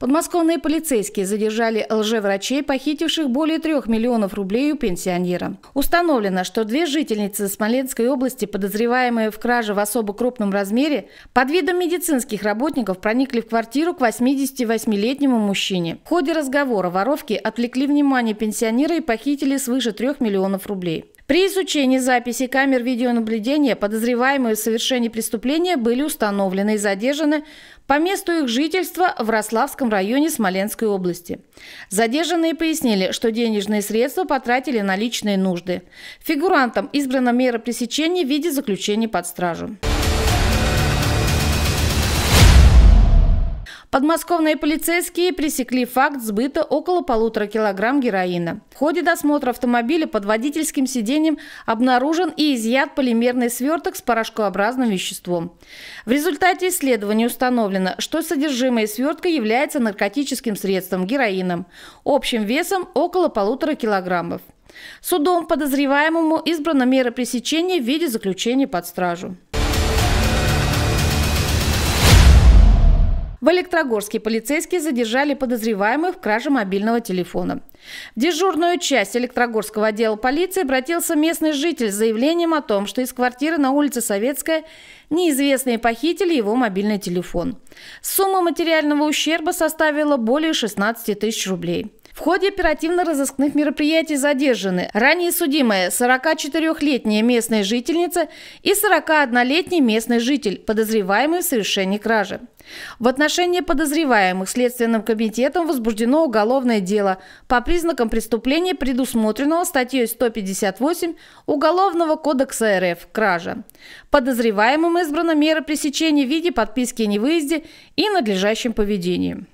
Подмосковные полицейские задержали лжеврачей, похитивших более трех миллионов рублей у пенсионера. Установлено, что две жительницы Смоленской области, подозреваемые в краже в особо крупном размере, под видом медицинских работников проникли в квартиру к 88-летнему мужчине. В ходе разговора воровки отвлекли внимание пенсионера и похитили свыше трех миллионов рублей. При изучении записи камер видеонаблюдения подозреваемые в совершении преступления были установлены и задержаны по месту их жительства в Рославском районе Смоленской области. Задержанные пояснили, что денежные средства потратили на личные нужды. Фигурантам избрана мера пресечения в виде заключения под стражу. Подмосковные полицейские пресекли факт сбыта около полутора килограмм героина. В ходе досмотра автомобиля под водительским сиденьем обнаружен и изъят полимерный сверток с порошкообразным веществом. В результате исследования установлено, что содержимое свертка является наркотическим средством – героином, общим весом около полутора килограммов. Судом подозреваемому избрана мера пресечения в виде заключения под стражу. В Электрогорске полицейские задержали подозреваемых в краже мобильного телефона. В дежурную часть Электрогорского отдела полиции обратился местный житель с заявлением о том, что из квартиры на улице Советская неизвестные похитили его мобильный телефон. Сумма материального ущерба составила более 16 тысяч рублей. В ходе оперативно-розыскных мероприятий задержаны ранее судимая 44-летняя местная жительница и 41-летний местный житель, подозреваемый в совершении кражи. В отношении подозреваемых Следственным комитетом возбуждено уголовное дело по признакам преступления, предусмотренного статьей 158 Уголовного кодекса РФ «Кража». Подозреваемым избрана мера пресечения в виде подписки о невыезде и надлежащем поведении.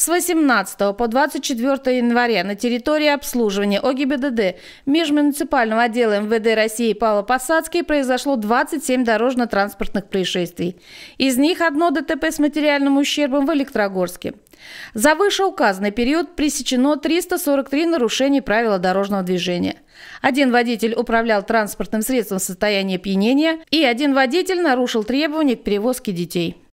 С 18 по 24 января на территории обслуживания ОГИБДД Межмуниципального отдела МВД России Павло-Посадский произошло 27 дорожно-транспортных происшествий. Из них одно ДТП с материальным ущербом в Электрогорске. За вышеуказанный период пресечено 343 нарушения правила дорожного движения. Один водитель управлял транспортным средством в состоянии опьянения, и один водитель нарушил требования к перевозке детей.